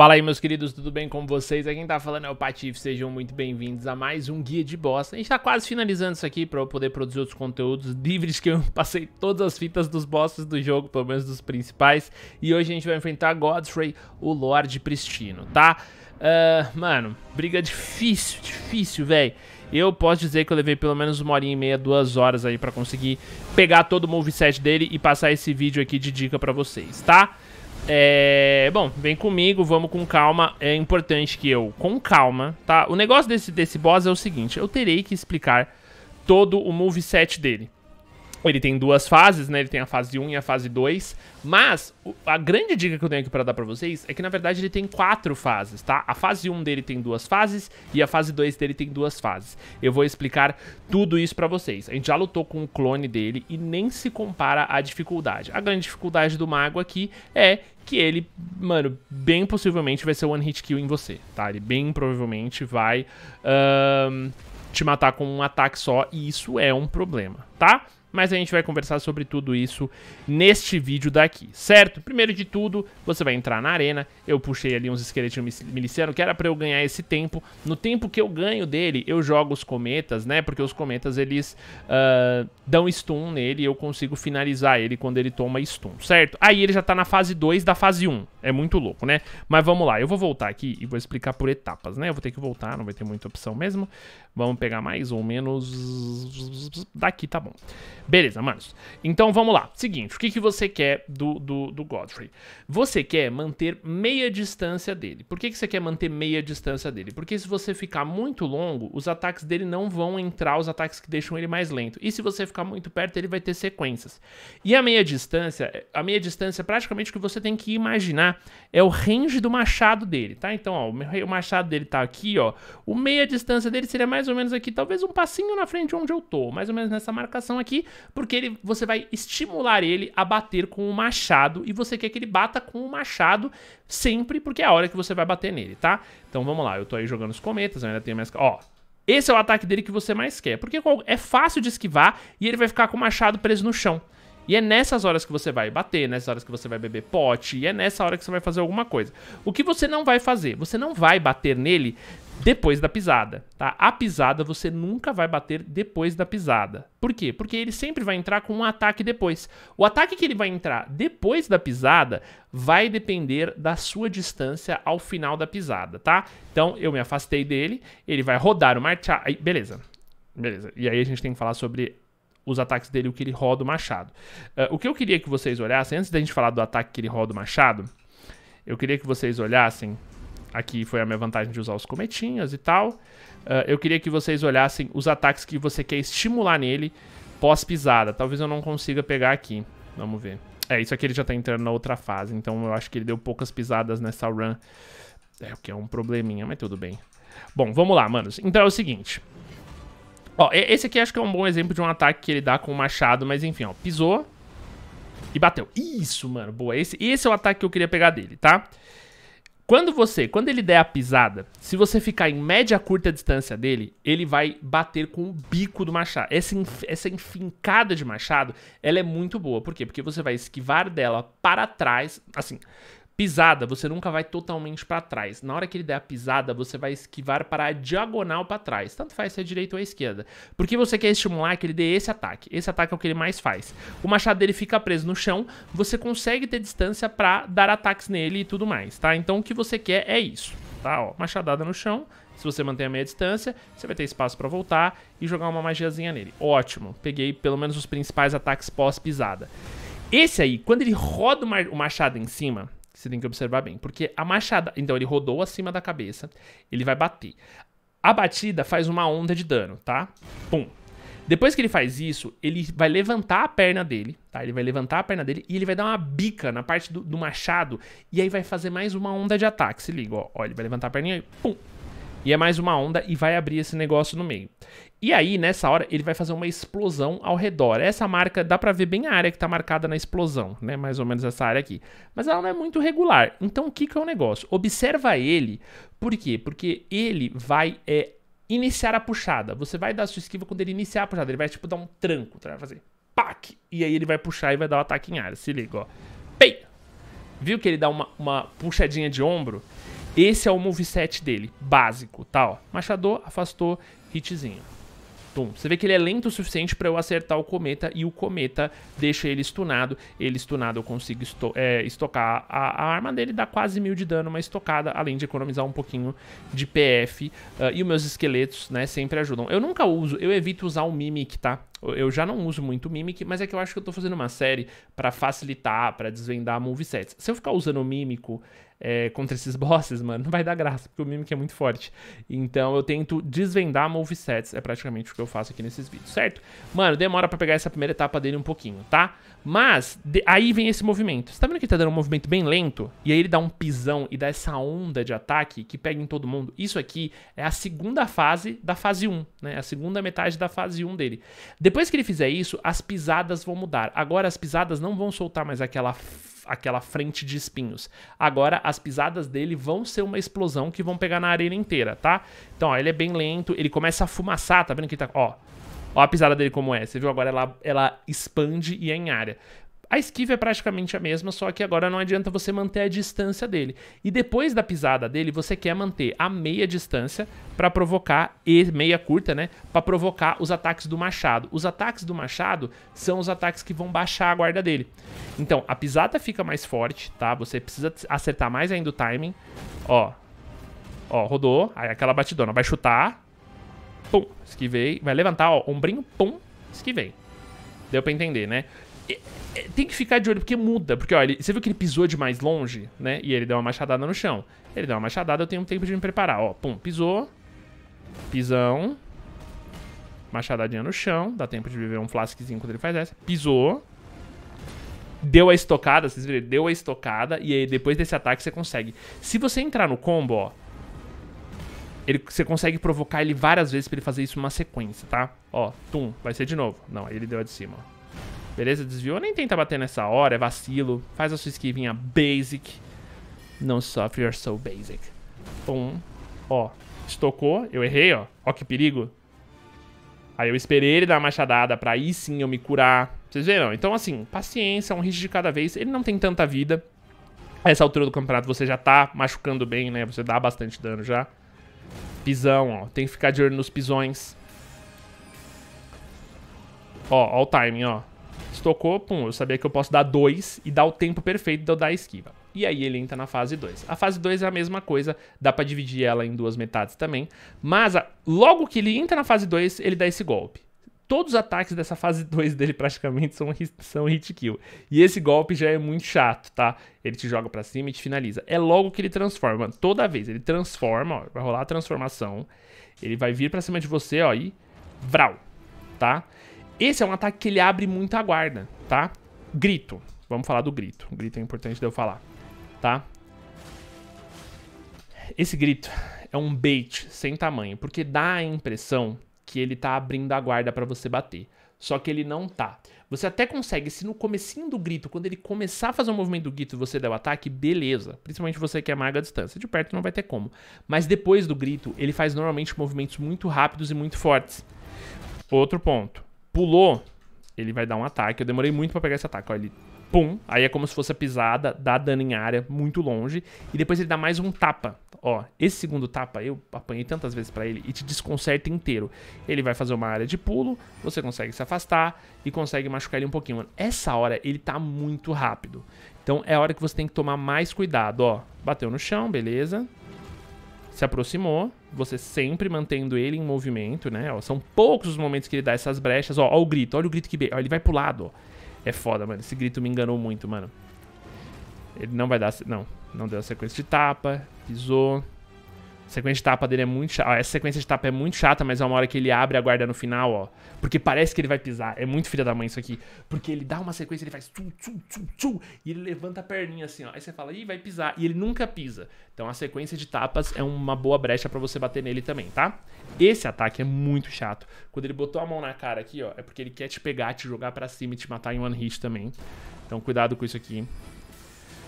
Fala aí, meus queridos, tudo bem com vocês? Aqui quem tá falando é o Patife, sejam muito bem-vindos a mais um Guia de Bosta. A gente tá quase finalizando isso aqui pra eu poder produzir outros conteúdos livres, que eu passei todas as fitas dos bosses do jogo, pelo menos dos principais. E hoje a gente vai enfrentar Godfrey, o Lorde Pristino, tá? Uh, mano, briga difícil, difícil, velho. Eu posso dizer que eu levei pelo menos uma hora e meia, duas horas aí pra conseguir pegar todo o moveset dele e passar esse vídeo aqui de dica pra vocês, Tá? É, bom, vem comigo, vamos com calma. É importante que eu, com calma, tá? O negócio desse, desse boss é o seguinte: eu terei que explicar todo o moveset dele. Ele tem duas fases, né? Ele tem a fase 1 e a fase 2. Mas a grande dica que eu tenho aqui pra dar pra vocês é que, na verdade, ele tem quatro fases, tá? A fase 1 dele tem duas fases e a fase 2 dele tem duas fases. Eu vou explicar tudo isso pra vocês. A gente já lutou com o clone dele e nem se compara a dificuldade. A grande dificuldade do mago aqui é que ele, mano, bem possivelmente vai ser one hit kill em você, tá? Ele bem provavelmente vai... Um, te matar com um ataque só, e isso é um problema, tá? Mas a gente vai conversar sobre tudo isso neste vídeo daqui, certo? Primeiro de tudo, você vai entrar na arena. Eu puxei ali uns esqueletinhos milicianos, que era pra eu ganhar esse tempo. No tempo que eu ganho dele, eu jogo os cometas, né? Porque os cometas, eles uh, dão stun nele e eu consigo finalizar ele quando ele toma stun, certo? Aí ele já tá na fase 2 da fase 1. É muito louco, né? Mas vamos lá, eu vou voltar aqui e vou explicar por etapas, né? Eu vou ter que voltar, não vai ter muita opção mesmo. Vamos pegar mais ou menos daqui, tá bom. Beleza, manos. Então vamos lá. Seguinte, o que, que você quer do, do, do Godfrey? Você quer manter meia distância dele. Por que, que você quer manter meia distância dele? Porque se você ficar muito longo, os ataques dele não vão entrar, os ataques que deixam ele mais lento. E se você ficar muito perto, ele vai ter sequências. E a meia distância, a meia distância, praticamente o que você tem que imaginar é o range do machado dele, tá? Então, ó, o machado dele tá aqui, ó. O meia distância dele seria mais ou menos aqui, talvez um passinho na frente de onde eu tô, mais ou menos nessa marcação aqui porque ele, você vai estimular ele a bater com o machado e você quer que ele bata com o machado sempre, porque é a hora que você vai bater nele, tá? Então vamos lá, eu tô aí jogando os cometas, eu ainda tenho mais... Ó, esse é o ataque dele que você mais quer, porque é fácil de esquivar e ele vai ficar com o machado preso no chão. E é nessas horas que você vai bater, nessas horas que você vai beber pote, e é nessa hora que você vai fazer alguma coisa. O que você não vai fazer? Você não vai bater nele depois da pisada, tá? A pisada você nunca vai bater depois da pisada. Por quê? Porque ele sempre vai entrar com um ataque depois. O ataque que ele vai entrar depois da pisada vai depender da sua distância ao final da pisada, tá? Então eu me afastei dele, ele vai rodar o machado. Aí, beleza. Beleza. E aí a gente tem que falar sobre os ataques dele, o que ele roda o machado. Uh, o que eu queria que vocês olhassem, antes da gente falar do ataque que ele roda o machado, eu queria que vocês olhassem Aqui foi a minha vantagem de usar os cometinhas e tal. Uh, eu queria que vocês olhassem os ataques que você quer estimular nele pós-pisada. Talvez eu não consiga pegar aqui. Vamos ver. É, isso aqui ele já tá entrando na outra fase, então eu acho que ele deu poucas pisadas nessa run. É, o que é um probleminha, mas tudo bem. Bom, vamos lá, manos. Então é o seguinte. Ó, esse aqui acho que é um bom exemplo de um ataque que ele dá com o machado, mas enfim, ó. Pisou e bateu. Isso, mano, boa. Esse, esse é o ataque que eu queria pegar dele, tá? Tá? Quando você, quando ele der a pisada, se você ficar em média curta distância dele, ele vai bater com o bico do machado. Essa, essa enfincada de machado, ela é muito boa. Por quê? Porque você vai esquivar dela para trás, assim, Pisada, você nunca vai totalmente para trás. Na hora que ele der a pisada, você vai esquivar para a diagonal para trás. Tanto faz se é direito ou a é esquerda. Porque você quer estimular que ele dê esse ataque. Esse ataque é o que ele mais faz. O machado dele fica preso no chão, você consegue ter distância para dar ataques nele e tudo mais, tá? Então o que você quer é isso, tá? Ó, machadada no chão, se você manter a meia distância, você vai ter espaço para voltar e jogar uma magiazinha nele. Ótimo, peguei pelo menos os principais ataques pós-pisada. Esse aí, quando ele roda o machado em cima, você tem que observar bem. Porque a machada. Então, ele rodou acima da cabeça. Ele vai bater. A batida faz uma onda de dano, tá? Pum. Depois que ele faz isso, ele vai levantar a perna dele, tá? Ele vai levantar a perna dele e ele vai dar uma bica na parte do, do machado. E aí vai fazer mais uma onda de ataque. Se liga, ó. ó ele vai levantar a perninha e pum. E é mais uma onda e vai abrir esse negócio no meio. E aí, nessa hora, ele vai fazer uma explosão ao redor. Essa marca, dá pra ver bem a área que tá marcada na explosão, né? Mais ou menos essa área aqui. Mas ela não é muito regular. Então, o que que é o negócio? Observa ele. Por quê? Porque ele vai é, iniciar a puxada. Você vai dar a sua esquiva quando ele iniciar a puxada. Ele vai, tipo, dar um tranco. Tá? Vai fazer pac! E aí ele vai puxar e vai dar o um ataque em área. Se liga, ó. Pei! Viu que ele dá uma, uma puxadinha de ombro? Esse é o moveset dele, básico, tá, ó. Machador, afastou, hitzinho. Tum. Você vê que ele é lento o suficiente pra eu acertar o cometa e o cometa deixa ele stunado. Ele stunado eu consigo esto é, estocar a, a, arma dele, dá quase mil de dano, uma estocada, além de economizar um pouquinho de PF. Uh, ah, e os meus esqueletos, né, sempre ajudam. Eu nunca uso, eu evito usar o Mimic, tá? Eu já não uso muito Mimic, mas é que eu acho que eu tô fazendo uma série pra facilitar, pra desvendar movesets. Se eu ficar usando o Mímico, é, contra esses bosses, mano, não vai dar graça, porque o Mimic é muito forte. Então eu tento desvendar movesets, é praticamente o que eu faço aqui nesses vídeos, certo? Mano, demora pra pegar essa primeira etapa dele um pouquinho, tá? Mas, de, aí vem esse movimento. Você tá vendo que ele tá dando um movimento bem lento? E aí ele dá um pisão e dá essa onda de ataque que pega em todo mundo. Isso aqui é a segunda fase da fase 1, né? A segunda metade da fase 1 dele. Depois que ele fizer isso, as pisadas vão mudar. Agora as pisadas não vão soltar mais aquela aquela frente de espinhos. Agora, as pisadas dele vão ser uma explosão que vão pegar na arena inteira, tá? Então, ó, ele é bem lento, ele começa a fumaçar, tá vendo que tá... Ó, Ó a pisada dele como é. Você viu agora? Ela, ela expande e é em área. A esquiva é praticamente a mesma, só que agora não adianta você manter a distância dele. E depois da pisada dele, você quer manter a meia distância para provocar e meia curta, né, para provocar os ataques do machado. Os ataques do machado são os ataques que vão baixar a guarda dele. Então, a pisada fica mais forte, tá? Você precisa acertar mais ainda o timing. Ó. Ó, rodou, aí aquela batidona, vai chutar. Pum, esquivei, vai levantar, ó, ombrinho, pum, esquivei. Deu pra entender, né? É, é, tem que ficar de olho, porque muda. Porque, olha, você viu que ele pisou de mais longe, né? E ele deu uma machadada no chão. Ele deu uma machadada, eu tenho um tempo de me preparar. Ó, pum, pisou. Pisão. Machadadinha no chão. Dá tempo de viver um flaskzinho quando ele faz essa. Pisou. Deu a estocada, vocês viram? deu a estocada. E aí, depois desse ataque, você consegue. Se você entrar no combo, ó. Ele, você consegue provocar ele várias vezes pra ele fazer isso numa sequência, tá? Ó, tum, vai ser de novo. Não, aí ele deu a de cima, ó. Beleza, desviou. Nem tenta bater nessa hora, é vacilo. Faz a sua esquivinha basic. Não sofre, you're so basic. Pum. Ó, estocou. Eu errei, ó. Ó que perigo. Aí eu esperei ele dar uma machadada pra aí sim eu me curar. Vocês viram? Então, assim, paciência, é um hit de cada vez. Ele não tem tanta vida. A essa altura do campeonato você já tá machucando bem, né? Você dá bastante dano já. Pisão, ó. Tem que ficar de olho nos pisões. Ó, ó o timing, ó tocou, pum, eu sabia que eu posso dar 2 e dar o tempo perfeito de eu dar a esquiva. E aí ele entra na fase 2. A fase 2 é a mesma coisa, dá pra dividir ela em duas metades também. Mas a, logo que ele entra na fase 2, ele dá esse golpe. Todos os ataques dessa fase 2 dele praticamente são, são hit kill. E esse golpe já é muito chato, tá? Ele te joga pra cima e te finaliza. É logo que ele transforma. Toda vez ele transforma, ó, vai rolar a transformação. Ele vai vir pra cima de você, ó, e... Vral, tá? Esse é um ataque que ele abre muito a guarda, tá? Grito. Vamos falar do grito. O grito é importante de eu falar, tá? Esse grito é um bait sem tamanho, porque dá a impressão que ele tá abrindo a guarda para você bater. Só que ele não tá. Você até consegue, se no comecinho do grito, quando ele começar a fazer o movimento do grito e você der o ataque, beleza. Principalmente você que é mago à distância. De perto não vai ter como. Mas depois do grito, ele faz normalmente movimentos muito rápidos e muito fortes. Outro ponto. Pulou, ele vai dar um ataque. Eu demorei muito pra pegar esse ataque, ó. Ele pum, aí é como se fosse a pisada, dá dano em área muito longe, e depois ele dá mais um tapa. Ó, esse segundo tapa eu apanhei tantas vezes para ele e te desconcerta inteiro. Ele vai fazer uma área de pulo, você consegue se afastar e consegue machucar ele um pouquinho. Mano, essa hora ele tá muito rápido. Então é a hora que você tem que tomar mais cuidado, ó. Bateu no chão, beleza se aproximou, você sempre mantendo ele em movimento, né? Ó, são poucos os momentos que ele dá essas brechas. Ó, ó o grito, olha o grito que... Ó, ele vai pro lado, ó. É foda, mano. Esse grito me enganou muito, mano. Ele não vai dar... Não, não deu a sequência de tapa. Pisou. A sequência de tapa dele é muito chata. Essa sequência de tapa é muito chata, mas é uma hora que ele abre a guarda no final, ó. Porque parece que ele vai pisar. É muito filha da mãe isso aqui. Porque ele dá uma sequência, ele faz tchu, tchu, tchu, tchu, e ele levanta a perninha assim, ó. Aí você fala, ih, vai pisar. E ele nunca pisa. Então a sequência de tapas é uma boa brecha para você bater nele também, tá? Esse ataque é muito chato. Quando ele botou a mão na cara aqui, ó, é porque ele quer te pegar, te jogar para cima e te matar em one hit também. Então cuidado com isso aqui.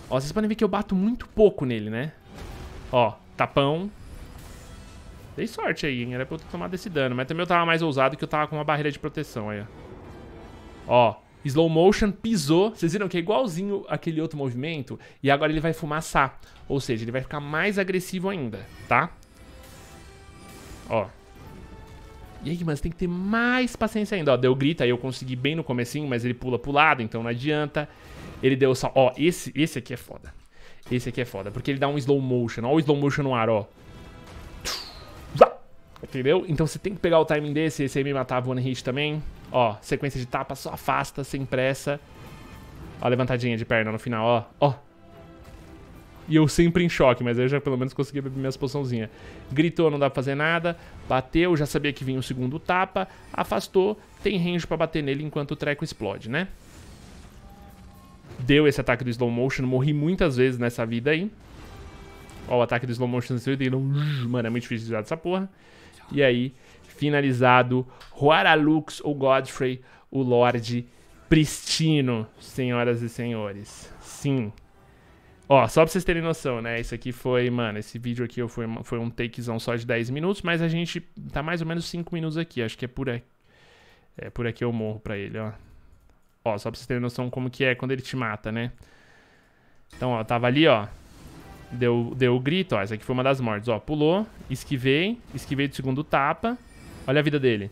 Ó, vocês podem ver que eu bato muito pouco nele, né? Ó, tapão, Dei sorte aí, hein? Era pra eu ter tomado esse dano. Mas também eu tava mais ousado que eu tava com uma barreira de proteção aí, ó. slow motion pisou. Vocês viram que é igualzinho aquele outro movimento. E agora ele vai fumaçar. Ou seja, ele vai ficar mais agressivo ainda, tá? Ó. E aí, mas tem que ter mais paciência ainda. Ó, deu grita aí, eu consegui bem no comecinho, mas ele pula pro lado, então não adianta. Ele deu só... Ó, esse, esse aqui é foda. Esse aqui é foda, porque ele dá um slow motion. Ó o slow motion no ar, ó. Entendeu? Então você tem que pegar o timing desse. Esse aí me matava one hit também. Ó, sequência de tapa, só afasta, sem pressa. Ó, levantadinha de perna no final, ó. Ó. E eu sempre em choque, mas eu já pelo menos consegui beber minhas poçãozinhas. Gritou, não dá pra fazer nada. Bateu, já sabia que vinha o segundo tapa. Afastou, tem range pra bater nele enquanto o treco explode, né? Deu esse ataque do slow motion, morri muitas vezes nessa vida aí. Ó, o ataque do slow motion, mano, é muito difícil de usar dessa porra. E aí, finalizado, Huaralux ou Godfrey, o Lorde Pristino, senhoras e senhores. Sim. Ó, só pra vocês terem noção, né? Isso aqui foi, mano, esse vídeo aqui foi, foi um takezão só de 10 minutos, mas a gente tá mais ou menos 5 minutos aqui. Acho que é por aqui. É por aqui eu morro pra ele, ó. Ó, só pra vocês terem noção como que é quando ele te mata, né? Então, ó, tava ali, ó. Deu, deu o grito, ó. Essa aqui foi uma das mortes, ó. Pulou, esquivei, esquivei do segundo tapa. Olha a vida dele.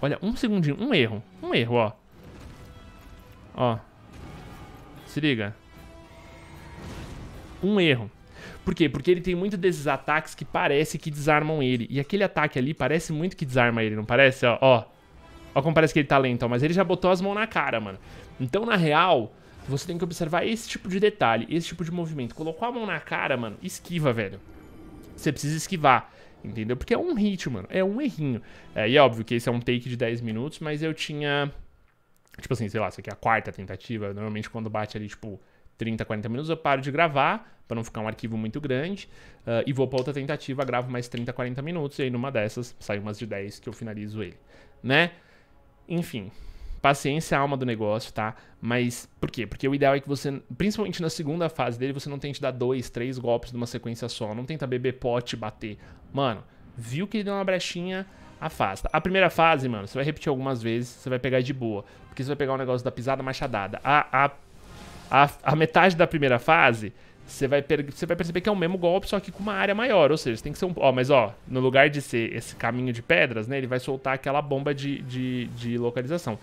Olha, um segundinho, um erro. Um erro, ó. Ó. Se liga. Um erro. Por quê? Porque ele tem muito desses ataques que parece que desarmam ele. E aquele ataque ali parece muito que desarma ele, não parece? Ó, ó. Ó como parece que ele tá lento, ó. Mas ele já botou as mãos na cara, mano. Então, na real, você tem que observar esse tipo de detalhe, esse tipo de movimento. Colocou a mão na cara, mano, esquiva, velho. Você precisa esquivar, entendeu? Porque é um hit, mano, é um errinho. É, e é óbvio que esse é um take de 10 minutos, mas eu tinha... Tipo assim, sei lá, isso aqui é a quarta tentativa. Normalmente quando bate ali, tipo, 30, 40 minutos, eu paro de gravar, para não ficar um arquivo muito grande, uh, e vou para outra tentativa, gravo mais 30, 40 minutos, e aí numa dessas sai umas de 10 que eu finalizo ele, né? Enfim, Paciência é a alma do negócio, tá? Mas por quê? Porque o ideal é que você, principalmente na segunda fase dele, você não tente dar dois, três golpes numa sequência só. Não tenta beber pote e bater. Mano, viu que ele deu uma brechinha, afasta. A primeira fase, mano, você vai repetir algumas vezes, você vai pegar de boa. Porque você vai pegar o negócio da pisada machadada. A, a, a, a metade da primeira fase você vai, você vai perceber que é o mesmo golpe, só que com uma área maior. Ou seja, tem que ser um. Ó, mas ó, no lugar de ser esse caminho de pedras, né? Ele vai soltar aquela bomba de, de, de localização.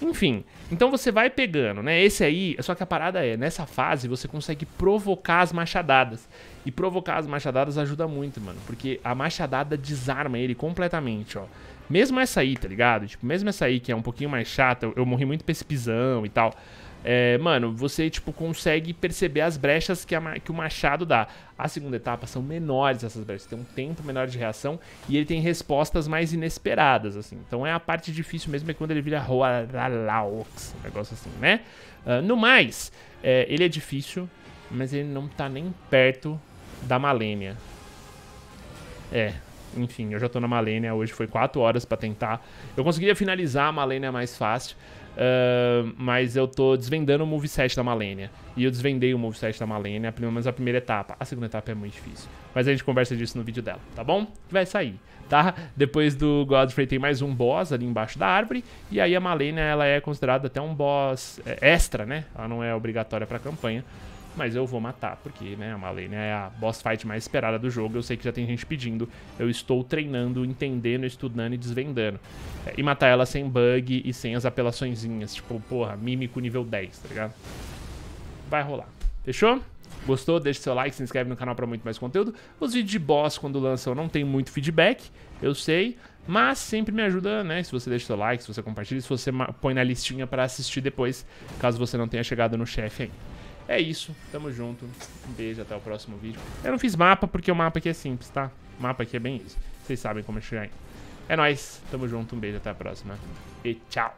Enfim, então você vai pegando, né? Esse aí, só que a parada é, nessa fase você consegue provocar as machadadas. E provocar as machadadas ajuda muito, mano. Porque a machadada desarma ele completamente, ó. Mesmo essa aí, tá ligado? Tipo, mesmo essa aí que é um pouquinho mais chata, eu, eu morri muito pra esse pisão e tal é, mano, você tipo consegue perceber as brechas que, a, que o machado dá. A segunda etapa são menores essas brechas, tem um tempo menor de reação e ele tem respostas mais inesperadas, assim. Então é a parte difícil mesmo, é quando ele vira Roaralaox, um negócio assim, né? Uh, no mais, é, ele é difícil, mas ele não tá nem perto da Malênia. É, enfim, eu já tô na Malênia, hoje foi 4 horas para tentar. Eu conseguiria finalizar a Malênia mais fácil, Uh, mas eu tô desvendando o moveset da Malenia. E eu desvendei o moveset da Malenia, pelo menos a primeira etapa. A segunda etapa é muito difícil. Mas a gente conversa disso no vídeo dela, tá bom? Vai sair, tá? Depois do Godfrey tem mais um boss ali embaixo da árvore. E aí a Malenia, ela é considerada até um boss é, extra, né? Ela não é obrigatória pra campanha mas eu vou matar, porque né, a Malenia é a boss fight mais esperada do jogo, eu sei que já tem gente pedindo, eu estou treinando, entendendo, estudando e desvendando. É, e matar ela sem bug e sem as apelaçõezinhas, tipo, porra, mímico nível 10, tá ligado? Vai rolar. Fechou? Gostou? Deixe seu like, se inscreve no canal para muito mais conteúdo. Os vídeos de boss, quando lançam, não tem muito feedback, eu sei, mas sempre me ajuda, né? Se você deixa seu like, se você compartilha, se você põe na listinha para assistir depois, caso você não tenha chegado no chefe ainda. É isso, tamo junto. Um beijo, até o próximo vídeo. Eu não fiz mapa porque o mapa aqui é simples, tá? O mapa aqui é bem isso. Vocês sabem como é chegar aí. É nóis, tamo junto, um beijo, até a próxima. E tchau.